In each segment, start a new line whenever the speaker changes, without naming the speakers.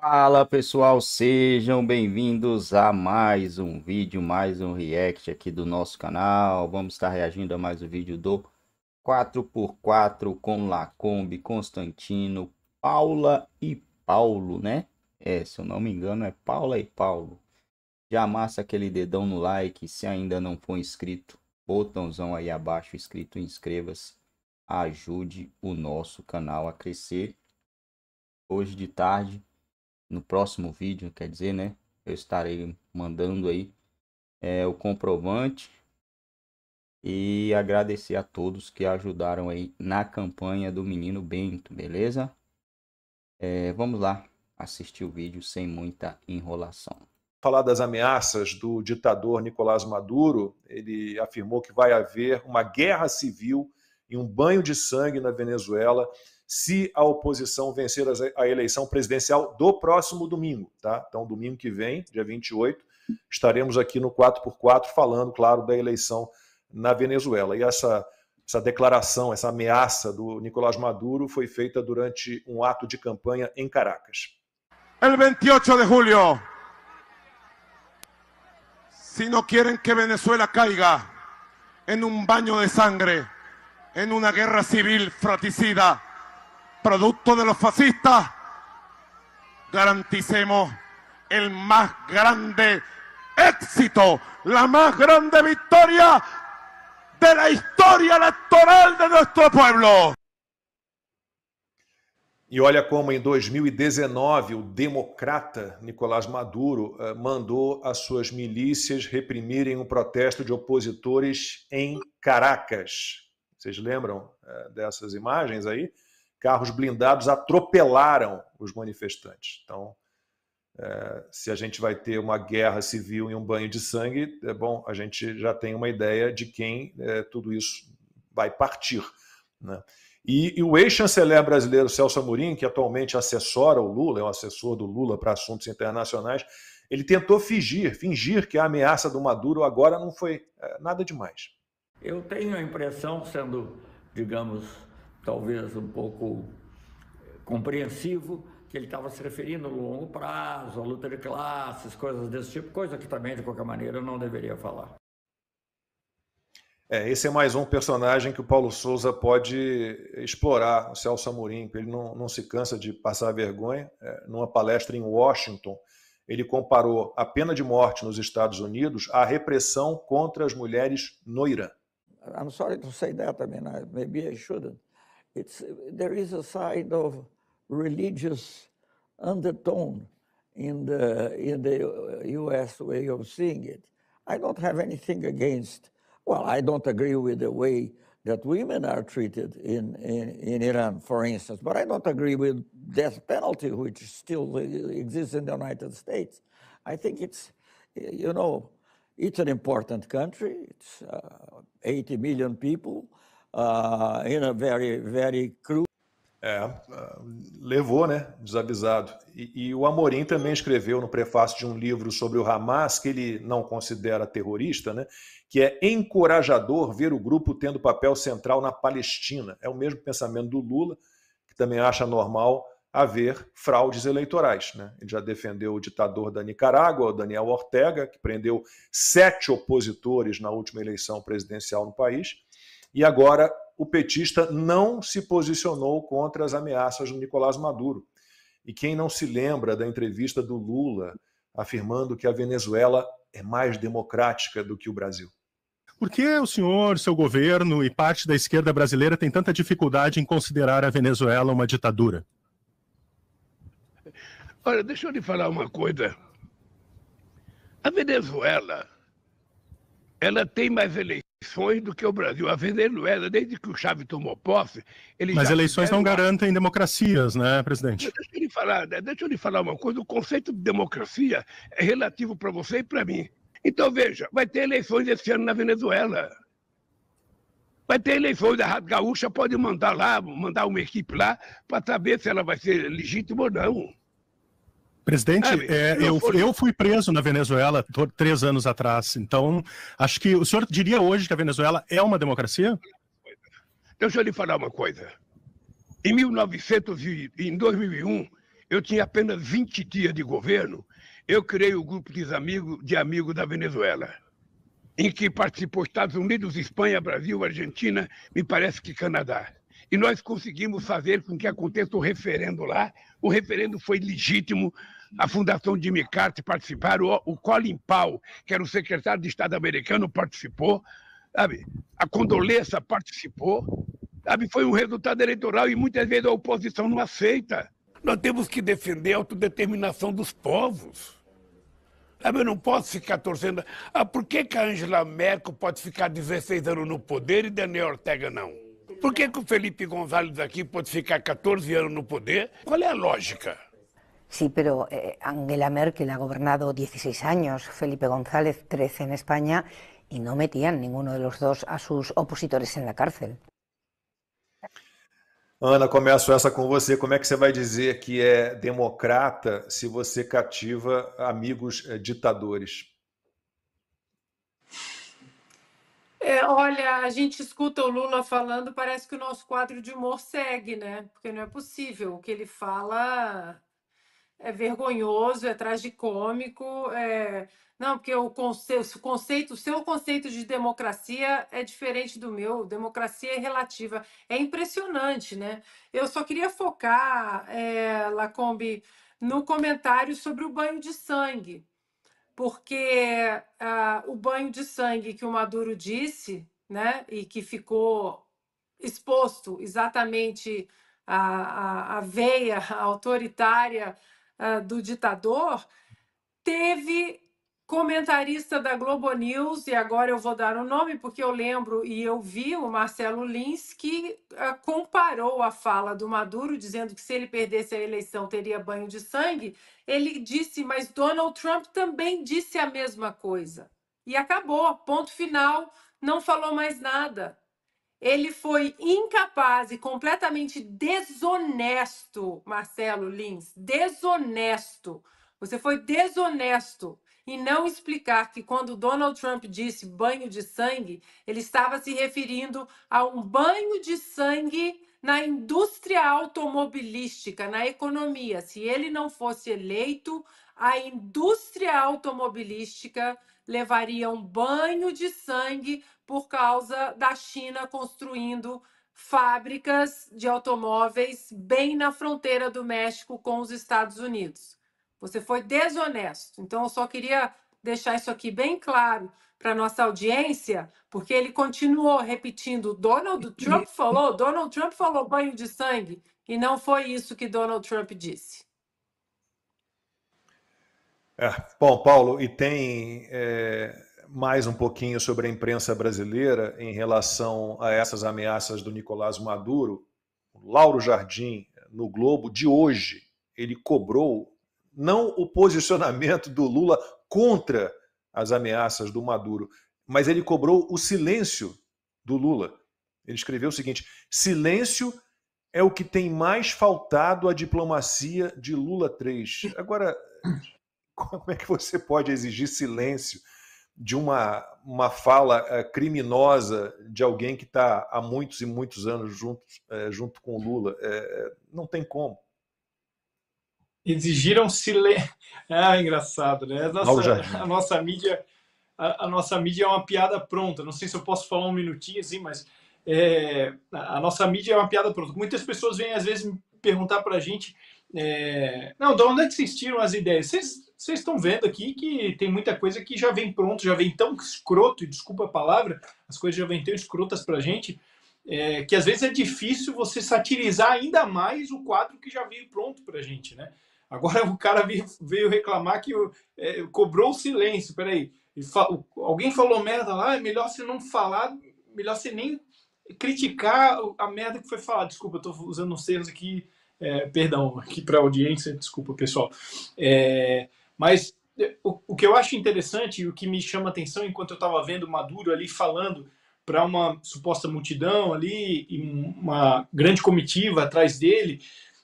Fala pessoal, sejam bem-vindos a mais um vídeo, mais um react aqui do nosso canal. Vamos estar reagindo a mais um vídeo do 4x4 com Lacombe, Constantino, Paula e Paulo, né? É, se eu não me engano é Paula e Paulo. Já amassa aquele dedão no like, se ainda não for inscrito, botãozão aí abaixo, inscrito, inscreva-se, ajude o nosso canal a crescer. Hoje de tarde no próximo vídeo, quer dizer, né? Eu estarei mandando aí é, o comprovante e agradecer a todos que ajudaram aí na campanha do menino Bento, beleza? É, vamos lá assistir o vídeo sem muita enrolação.
Falar das ameaças do ditador Nicolás Maduro, ele afirmou que vai haver uma guerra civil e um banho de sangue na Venezuela se a oposição vencer a eleição presidencial do próximo domingo, tá? Então, domingo que vem, dia 28, estaremos aqui no 4x4 falando, claro, da eleição na Venezuela. E essa, essa declaração, essa ameaça do Nicolás Maduro foi feita durante um ato de campanha em Caracas.
El 28 de julho, se não querem que Venezuela caiga em um banho de sangre, em uma guerra civil fratricida, producto de los fascistas, garanticemos el más grande éxito, la más grande victoria de la historia electoral de nuestro pueblo.
E olha como em 2019 o democrata Nicolás Maduro eh, mandou as suas milícias reprimirem um protesto de opositores em Caracas. Vocês lembram eh, dessas imagens aí? carros blindados atropelaram os manifestantes. Então, é, se a gente vai ter uma guerra civil e um banho de sangue, é bom, a gente já tem uma ideia de quem é, tudo isso vai partir. Né? E, e, o ex-chanceler brasileiro Celso Amorim, que atualmente assessora o Lula, é um assessor do Lula para assuntos internacionais, ele tentou fingir, fingir que a ameaça do Maduro
agora não foi é, nada demais. Eu tenho a impressão, sendo, digamos, talvez um pouco eh, compreensivo, que ele estava se referindo no longo prazo, a luta de classes, coisas desse tipo, coisa que também, de qualquer maneira, eu não deveria falar.
É, esse é mais um personagem que o Paulo Souza pode explorar, o Celso Amorim, ele não, não se cansa de passar vergonha. É, numa palestra em Washington, ele comparou a pena de morte nos Estados Unidos à repressão
contra as mulheres no Irã. I'm sorry to say that, I mean, maybe I shouldn't. it's, there is a side of religious undertone in the, in the US uh, way of seeing it. I don't have anything against, well, I don't agree with the way that women are treated in, in, in Iran, for instance, but I don't agree with death penalty, which still exists in the United States. I think it's, you know, it's an important country. It's uh, 80 million people. uh, in a very, very cruel. É, ah, levou, né? Desavisado. E,
e, o Amorim também escreveu no prefácio de um livro sobre o Hamas, que ele não considera terrorista, né? Que é encorajador ver o grupo tendo papel central na Palestina. É o mesmo pensamento do Lula, que também acha normal haver fraudes eleitorais. Né? Ele já defendeu o ditador da Nicarágua, o Daniel Ortega, que prendeu sete opositores na última eleição presidencial no país. E agora o petista não se posicionou contra as ameaças do Nicolás Maduro. E quem não se lembra da entrevista do Lula afirmando que a Venezuela é mais democrática do que o Brasil?
Por que o senhor, seu governo e parte da esquerda brasileira tem tanta dificuldade em considerar a Venezuela uma ditadura?
Olha, deixa eu lhe falar uma coisa. A Venezuela ela tem mais eleições do que o Brasil. A Venezuela, desde que o Chávez tomou posse, ele Mas eleições não garantem
democracias, né, presidente?
Deixa eu lhe falar, né, deixa eu lhe falar uma coisa. O conceito de democracia é relativo para você e para mim. Então, veja, vai ter eleições esse ano na Venezuela. Vai ter eleições, a Rádio Gaúcha pode mandar lá, mandar uma equipe lá, para saber se ela vai ser legítima ou não.
Presidente, é, é, eu, eu fui preso na Venezuela três anos atrás. Então, acho que o senhor diria hoje que a Venezuela é uma democracia? Então, deixa eu lhe falar uma
coisa. Em 1900 e em 2001, eu tinha apenas 20 dias de governo. Eu criei o grupo de amigos de da Venezuela, em que participou Estados Unidos, Espanha, Brasil, Argentina, me parece que Canadá e nós conseguimos fazer com que aconteça o referendo lá. O referendo foi legítimo, a Fundação de Carter participaram, o, o Colin Powell, que era o secretário de Estado americano, participou, sabe? A Condoleça participou, sabe? Foi um resultado eleitoral e muitas vezes a oposição não aceita. Nós temos que defender a autodeterminação dos povos. Sabe, eu não posso ficar torcendo. Ah, por que, que a Angela Merkel pode ficar 16 anos no poder e Daniel Ortega não? Por que, que o Felipe Gonzalez aqui pode ficar 14 anos no poder? Qual é a lógica?
Sí, pero eh, Angela Merkel ha gobernado 16 años, Felipe González 13 en España y no metían ninguno de los dos a sus opositores en la cárcel.
Ana, começo essa com você. Como é que você vai dizer que é democrata se você cativa amigos eh, ditadores?
É, olha, a gente escuta o Lula falando, parece que o nosso quadro de humor segue, né? Porque não é possível. O que ele fala é vergonhoso, é tragicômico. É... Não, porque o conceito, o conceito, o seu conceito de democracia é diferente do meu, democracia é relativa. É impressionante, né? Eu só queria focar, é, Lacombe, no comentário sobre o banho de sangue, porque ah, o banho de sangue que o Maduro disse, né, e que ficou exposto exatamente a a à veia autoritária uh, do ditador, teve comentarista da Globo News, e agora eu vou dar o um nome porque eu lembro e eu vi o Marcelo Lins que uh, comparou a fala do Maduro, dizendo que se ele perdesse a eleição teria banho de sangue. Ele disse, mas Donald Trump também disse a mesma coisa. E acabou, ponto final, não falou mais nada. Ele foi incapaz e completamente desonesto, Marcelo Lins, desonesto. Você foi desonesto e não explicar que quando Donald Trump disse banho de sangue, ele estava se referindo a um banho de sangue na indústria automobilística, na economia. Se ele não fosse eleito, a indústria automobilística levaria um banho de sangue por causa da China construindo fábricas de automóveis bem na fronteira do México com os Estados Unidos. Você foi desonesto. Então, eu só queria deixar isso aqui bem claro para nossa audiência, porque ele continuou repetindo: Donald Trump falou, Donald Trump falou banho de sangue, e não foi isso que Donald Trump disse.
É, bom, Paulo, e tem é, mais um pouquinho sobre a imprensa brasileira em relação a essas ameaças do Nicolás Maduro, o Lauro Jardim, no Globo, de hoje, ele cobrou não o posicionamento do Lula contra as ameaças do Maduro, mas ele cobrou o silêncio do Lula. Ele escreveu o seguinte: silêncio é o que tem mais faltado à diplomacia de Lula 3. Agora, como é que você pode exigir silêncio de uma, uma fala eh, criminosa de alguém que está há muitos e muitos anos junto, eh,
junto com o Lula. Eh,
não tem como. Exigiram
silêncio. Ah, engraçado, né? A nossa, a nossa mídia a, a, nossa mídia é uma piada pronta. Não sei se eu posso falar um minutinho assim, mas é, a nossa mídia é uma piada pronta. Muitas pessoas vêm às vezes perguntar para a gente: é, não, de onde é que vocês tiram as ideias? Vocês vocês estão vendo aqui que tem muita coisa que já vem pronto, já vem tão escroto, e desculpa a palavra, as coisas já vêm tão escrotas a gente, é, que às vezes é difícil você satirizar ainda mais o quadro que já veio pronto a gente, né? Agora o cara veio reclamar que é, cobrou o silêncio, peraí. alguém falou merda lá, é melhor você não falar, melhor você nem criticar a merda que foi falada. Desculpa, eu tô usando os termos aqui, é, perdão, aqui para a audiência, desculpa, pessoal. É, mas é, o, o que eu acho interessante e o que me chama atenção enquanto eu estava vendo Maduro ali falando para uma suposta multidão ali e uma grande comitiva atrás dele,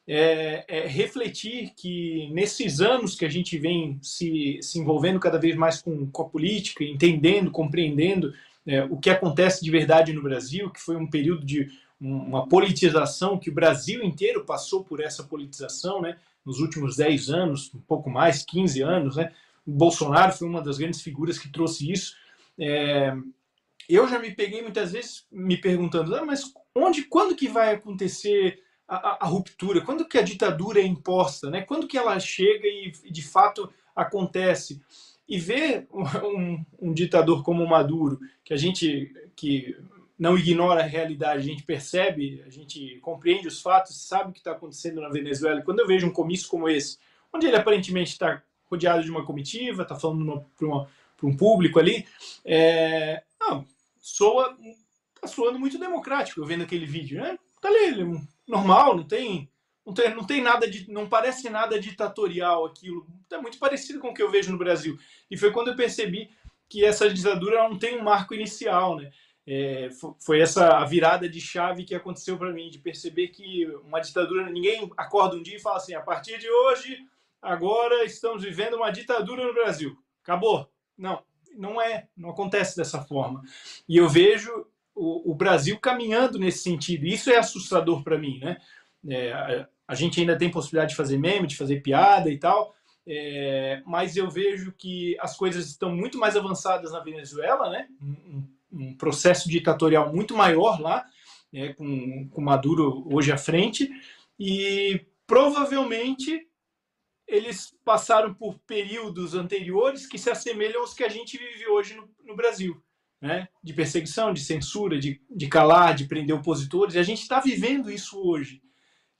é, é, refletir que nesses anos que a gente vem se, se envolvendo cada vez mais com, com a política, entendendo, compreendendo é, o que acontece de verdade no Brasil, que foi um período de uma politização, que o Brasil inteiro passou por essa politização, né? nos últimos 10 anos, um pouco mais, 15 anos, né? O Bolsonaro foi uma das grandes figuras que trouxe isso. É... Eu já me peguei muitas vezes me perguntando, ah, mas onde, quando que vai acontecer a, a, a, ruptura? Quando que a ditadura é imposta? Né? Quando que ela chega e, de fato acontece? E ver um, um ditador como Maduro, que a gente que não ignora a realidade, a gente percebe, a gente compreende os fatos, sabe o que está acontecendo na Venezuela. E quando eu vejo um comício como esse, onde ele aparentemente está rodeado de uma comitiva, está falando para um público ali, é, não, soa, tá soando muito democrático, eu vendo aquele vídeo, né? Tá ali, é normal, não tem, não tem, não tem nada de, não parece nada ditatorial aquilo, Está é muito parecido com o que eu vejo no Brasil. E foi quando eu percebi que essa ditadura não tem um marco inicial, né? é, foi essa a virada de chave que aconteceu para mim, de perceber que uma ditadura, ninguém acorda um dia e fala assim, a partir de hoje, agora estamos vivendo uma ditadura no Brasil. Acabou. Não, não é, não acontece dessa forma. E eu vejo o, o Brasil caminhando nesse sentido. Isso é assustador para mim, né? É, a, a gente ainda tem possibilidade de fazer meme, de fazer piada e tal, é, mas eu vejo que as coisas estão muito mais avançadas na Venezuela, né? Um hum, um processo ditatorial muito maior lá, é, com, com Maduro hoje à frente, e provavelmente eles passaram por períodos anteriores que se assemelham aos que a gente vive hoje no, no Brasil, né? de perseguição, de censura, de, de calar, de prender opositores, e a gente está vivendo isso hoje.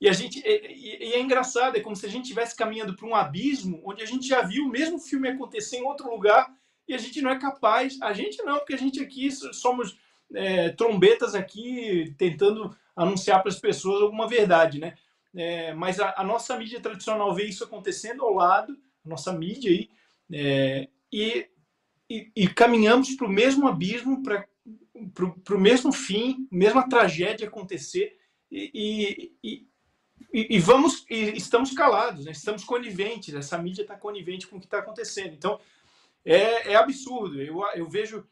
E, a gente, e, e, é engraçado, é como se a gente estivesse caminhando para um abismo onde a gente já viu o mesmo filme acontecer em outro lugar e a gente não é capaz, a gente não, porque a gente aqui somos é, trombetas aqui tentando anunciar para as pessoas alguma verdade, né? É, mas a, a, nossa mídia tradicional vê isso acontecendo ao lado, a nossa mídia aí, é, e, e, e, caminhamos para o mesmo abismo, para o mesmo fim, mesma tragédia acontecer, e, e, e vamos, estamos calados, né? estamos coniventes, essa mídia está conivente com o que está acontecendo. Então, é, é absurdo. Eu, eu vejo,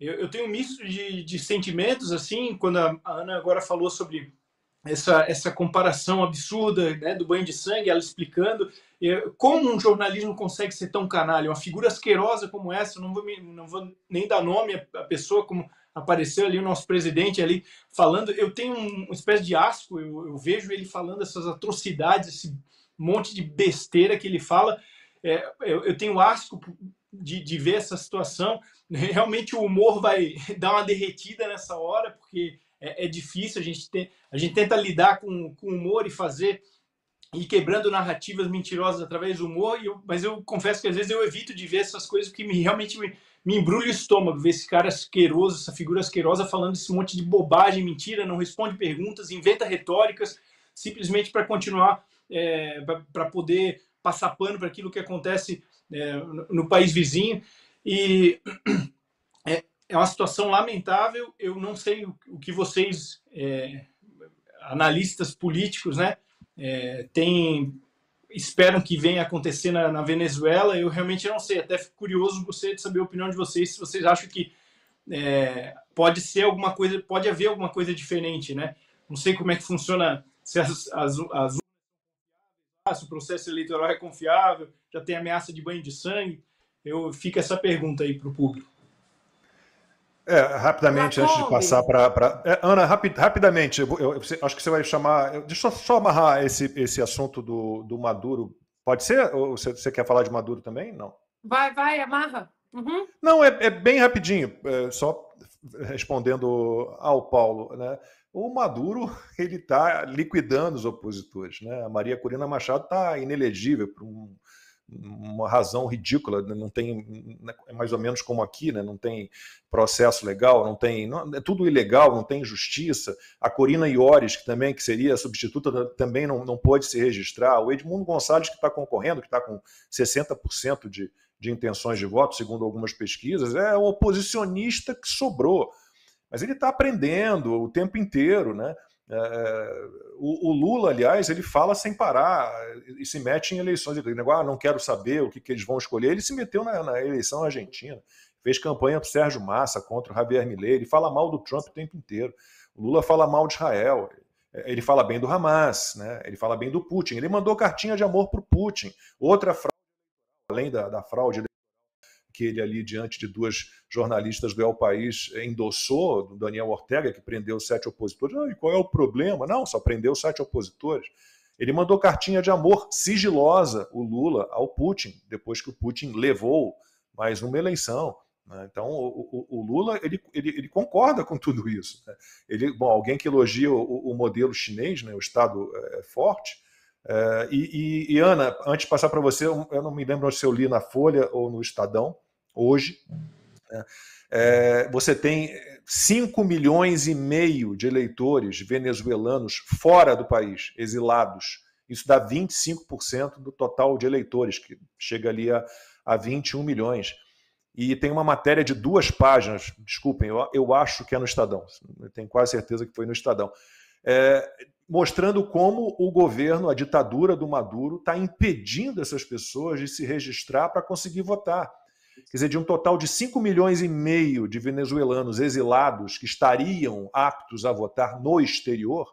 eu, eu tenho um misto de, de sentimentos, assim, quando a, Ana agora falou sobre essa, essa comparação absurda né, do banho de sangue, ela explicando como um jornalismo consegue ser tão canalha, uma figura asquerosa como essa, não vou, me, não vou nem dar nome à pessoa como apareceu ali o nosso presidente ali falando, eu tenho um, uma espécie de asco, eu, eu, vejo ele falando essas atrocidades, esse monte de besteira que ele fala, é, eu, eu tenho asco de, de ver essa situação. Realmente o humor vai dar uma derretida nessa hora, porque é, é difícil, a gente, tem, a gente tenta lidar com, com humor e fazer e quebrando narrativas mentirosas através do humor, eu, mas eu confesso que às vezes eu evito de ver essas coisas que me, realmente me, me embrulha o estômago, ver esse cara asqueroso, essa figura asquerosa falando esse monte de bobagem, mentira, não responde perguntas, inventa retóricas, simplesmente para continuar, é, para poder passar pano para aquilo que acontece é, no país vizinho. E é, é, uma situação lamentável. Eu não sei o, que vocês, é, analistas políticos, né, é, esperam que venha acontecer na, na, Venezuela. Eu realmente não sei. Até fico curioso gostaria de saber a opinião de vocês, se vocês acham que é, pode ser alguma coisa, pode haver alguma coisa diferente, né? Não sei como é que funciona se as, as, as se o processo eleitoral é confiável, já tem ameaça de banho de sangue. Eu fico essa pergunta aí para o público.
É, rapidamente, antes de passar para. É, Ana, rapid, rapidamente, eu, eu, eu, acho que você vai chamar. Deixa eu só amarrar esse, esse assunto do, do Maduro. Pode ser? Ou você, você quer falar de Maduro também? Não.
Vai, vai, amarra. Uhum.
Não, é, é, bem rapidinho, é, só respondendo ao Paulo. Né? o Maduro ele está liquidando os opositores. Né? A Maria Corina Machado está inelegível por um, uma razão ridícula, né? não tem né? é mais ou menos como aqui, né? não tem processo legal, não tem não, é tudo ilegal, não tem justiça. A Corina Iores, que também que seria a substituta, também não, não pode se registrar. O Edmundo Gonçalves que está concorrendo, que está com 60% de, de intenções de voto, segundo algumas pesquisas, é o oposicionista que sobrou mas ele está aprendendo o tempo inteiro, né? É, é, o, o, Lula, aliás, ele fala sem parar e se mete em eleições. Ele negócio, ah, não quero saber o que, que, eles vão escolher. Ele se meteu na, na eleição argentina, fez campanha para Sérgio Massa contra o Javier Milei. Ele fala mal do Trump o tempo inteiro. O Lula fala mal de Israel. É, ele fala bem do Hamas, né? ele fala bem do Putin. Ele mandou cartinha de amor para o Putin. Outra fraude, além da, da fraude que ele ali, diante de duas jornalistas do El País, endossou, do Daniel Ortega, que prendeu sete opositores. Ah, e qual é o problema? Não, só prendeu sete opositores. Ele mandou cartinha de amor sigilosa, o Lula, ao Putin, depois que o Putin levou mais uma eleição. Né. Então, o, o, o Lula ele, ele, ele, concorda com tudo isso. Né? Ele, bom, alguém que elogia o, o modelo chinês, né? o Estado é, forte. É, e, e, e, Ana, antes de passar para você, eu, eu, não me lembro se eu li na Folha ou no Estadão, hoje. Né? É, você tem 5 milhões e meio de eleitores venezuelanos fora do país, exilados. Isso dá 25% do total de eleitores, que chega ali a, a 21 milhões. E tem uma matéria de duas páginas, desculpem, eu, eu acho que é no Estadão, eu tenho quase certeza que foi no Estadão, é, mostrando como o governo, a ditadura do Maduro, está impedindo essas pessoas de se registrar para conseguir votar. Quer dizer, de um total de 5 milhões e meio de venezuelanos exilados que estariam aptos a votar no exterior,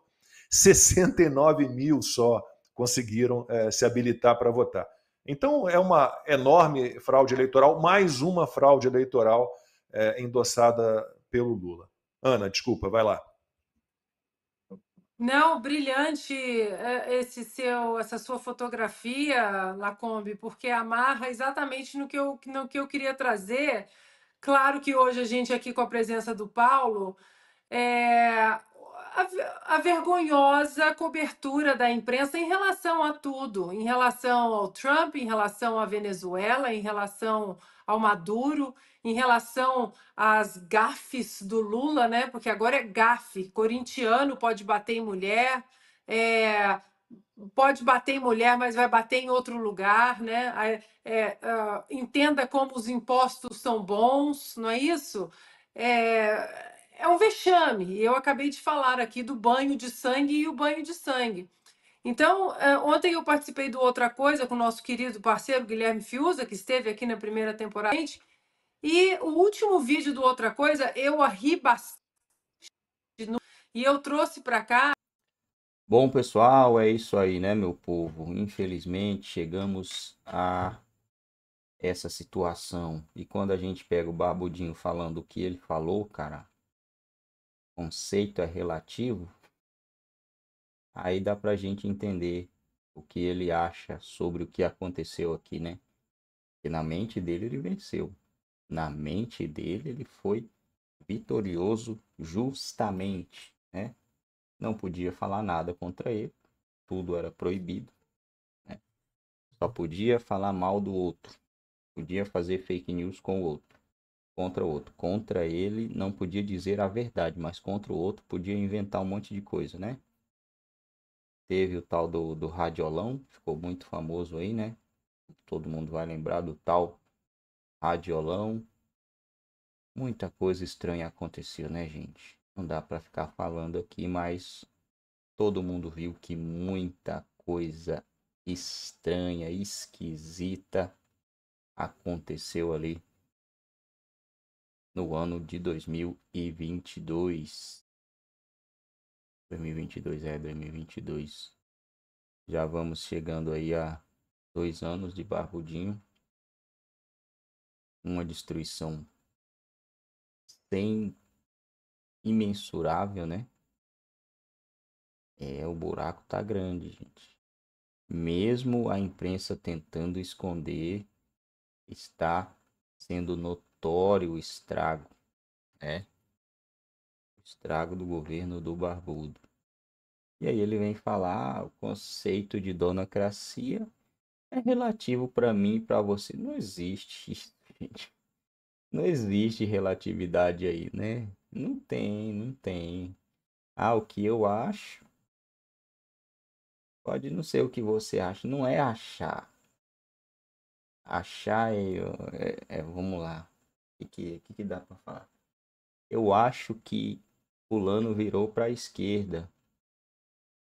69 mil só conseguiram é, se habilitar para votar. Então, é uma enorme fraude eleitoral, mais uma fraude eleitoral é, endossada pelo Lula. Ana, desculpa, vai lá.
Não, brilhante eh, esse seu, essa sua fotografia, Lacombe, porque amarra exatamente no que eu, no que eu queria trazer. Claro que hoje a gente aqui com a presença do Paulo, é, a, a vergonhosa cobertura da imprensa em relação a tudo, em relação ao Trump, em relação à Venezuela, em relação ao Maduro, em relação às gafes do Lula, né? Porque agora é gafe, corintiano pode bater em mulher, é, pode bater em mulher, mas vai bater em outro lugar, né? É, é, entenda como os impostos são bons, não é isso? É, é um vexame. Eu acabei de falar aqui do banho de sangue e o banho de sangue. Então, é, ontem eu participei do Outra Coisa com o nosso querido parceiro Guilherme Fiuza, que esteve aqui na primeira temporada. E o último vídeo do Outra Coisa, eu arri bastante. E eu trouxe para cá.
Bom, pessoal, é isso aí, né, meu povo? Infelizmente, chegamos a essa situação. E quando a gente pega o Barbudinho falando o que ele falou, cara, conceito é relativo, aí dá para a gente entender o que ele acha sobre o que aconteceu aqui, né? Porque na mente dele ele venceu. Na mente dele ele foi vitorioso justamente, né? Não podia falar nada contra ele, tudo era proibido. Né? Só podia falar mal do outro, podia fazer fake news com o outro contra o outro. Contra ele não podia dizer a verdade, mas contra o outro podia inventar um monte de coisa, né? Teve o tal do, do radiolão, ficou muito famoso aí, né? Todo mundo vai lembrar do tal radiolão. Muita coisa estranha aconteceu, né, gente? Não dá para ficar falando aqui, mas todo mundo viu que muita coisa estranha, esquisita aconteceu ali no ano de 2022. 2022 é 2022. Já vamos chegando aí a dois anos de barbudinho. Uma destruição sem imensurável, né? É, o buraco tá grande, gente. Mesmo a imprensa tentando esconder, está sendo notório notório o estrago, né? O estrago do governo do Barbudo. E aí ele vem falar ah, o conceito de donocracia é relativo para mim e para você. Não existe isso, gente. Não existe relatividade aí, né? Não tem, não tem. Ah, o que eu acho pode não ser o que você acha. Não é achar. Achar é, é, é vamos lá. O que, que, que, dá para falar? Eu acho que fulano virou para a esquerda.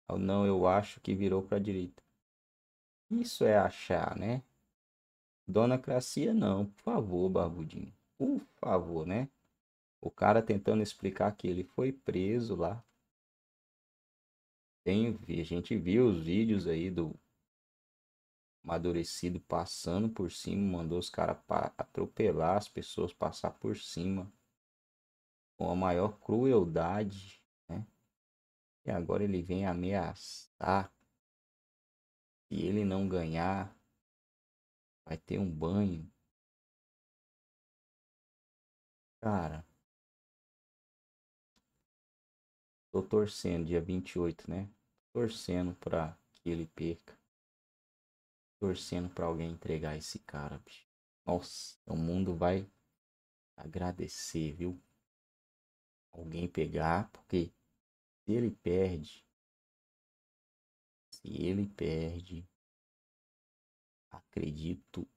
Ou não, eu acho que virou para a direita. Isso é achar, né? Dona Cracia, não, por favor, barbudinho. Por favor, né? O cara tentando explicar que ele foi preso lá. Tem, a gente viu os vídeos aí do amadurecido passando por cima, mandou os caras atropelar as pessoas, passar por cima com a maior crueldade, né? E agora ele vem ameaçar se ele não ganhar, vai ter um banho. Cara, tô torcendo dia 28, né? Torcendo para que ele perca torcendo para alguém entregar esse cara, bicho. Nossa, o mundo vai agradecer, viu? Alguém pegar, porque se ele perde, se ele perde, acredito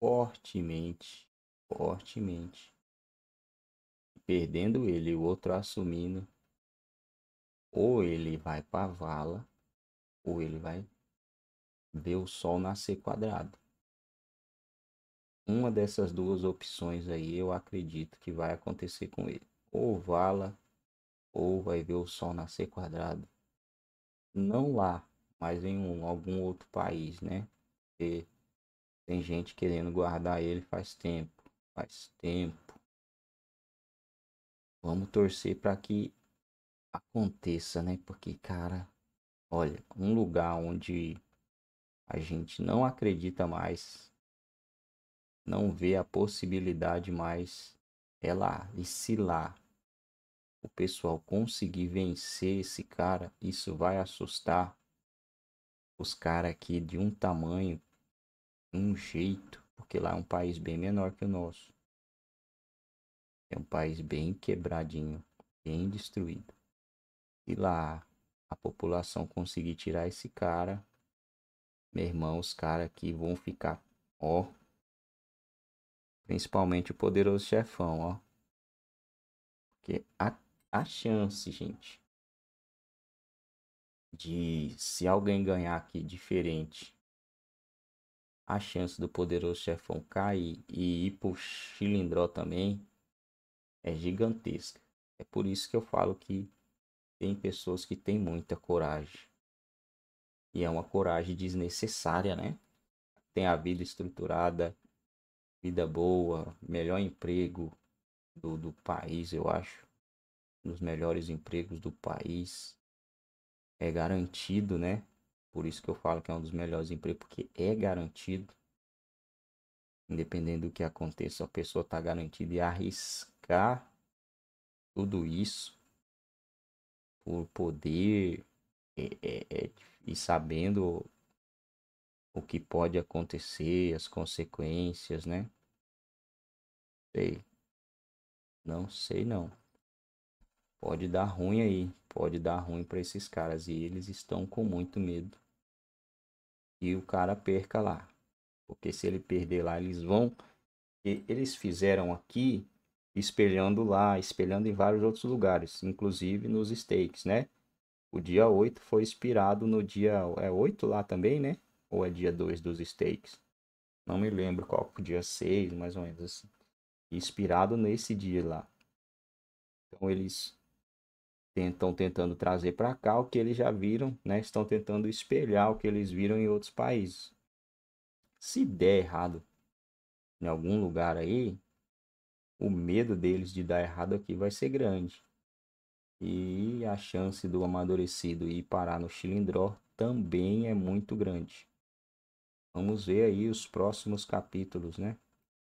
fortemente, fortemente, perdendo ele e o outro assumindo, ou ele vai para vala, ou ele vai ver o sol nascer quadrado. Uma dessas duas opções aí eu acredito que vai acontecer com ele. Ou vala, ou vai ver o sol nascer quadrado. Não lá, mas em um, algum outro país, né? Porque tem gente querendo guardar ele faz tempo. Faz tempo. Vamos torcer para que aconteça, né? Porque, cara, olha, um lugar onde a gente não acredita mais, não vê a possibilidade mais, é lá, e se lá o pessoal conseguir vencer esse cara, isso vai assustar os caras aqui de um tamanho, um jeito, porque lá é um país bem menor que o nosso. É um país bem quebradinho, bem destruído. E lá a população conseguir tirar esse cara, meu irmão, os caras aqui vão ficar, ó. Principalmente o poderoso chefão, ó. Porque a, a chance, gente, de se alguém ganhar aqui diferente, a chance do poderoso chefão cair e ir pro cilindró também é gigantesca. É por isso que eu falo que tem pessoas que têm muita coragem. E é uma coragem desnecessária, né? Tem a vida estruturada, vida boa, melhor emprego do, do país, eu acho. Nos melhores empregos do país. É garantido, né? Por isso que eu falo que é um dos melhores empregos, porque é garantido. Independente do que aconteça, a pessoa está garantida e arriscar tudo isso por poder é, é, é, e sabendo o que pode acontecer, as consequências, né? Sei. Não sei não. Pode dar ruim aí, pode dar ruim para esses caras e eles estão com muito medo. E o cara perca lá. Porque se ele perder lá, eles vão e eles fizeram aqui espelhando lá, espelhando em vários outros lugares, inclusive nos stakes, né? O dia 8 foi expirado no dia. É 8 lá também, né? Ou é dia 2 dos steaks? Não me lembro qual, o dia 6, mais ou menos assim. Inspirado nesse dia lá. Então eles estão tentando trazer para cá o que eles já viram, né? Estão tentando espelhar o que eles viram em outros países. Se der errado em algum lugar aí, o medo deles de dar errado aqui vai ser grande. E a chance do amadurecido ir parar no Chilindró também é muito grande. Vamos ver aí os próximos capítulos, né?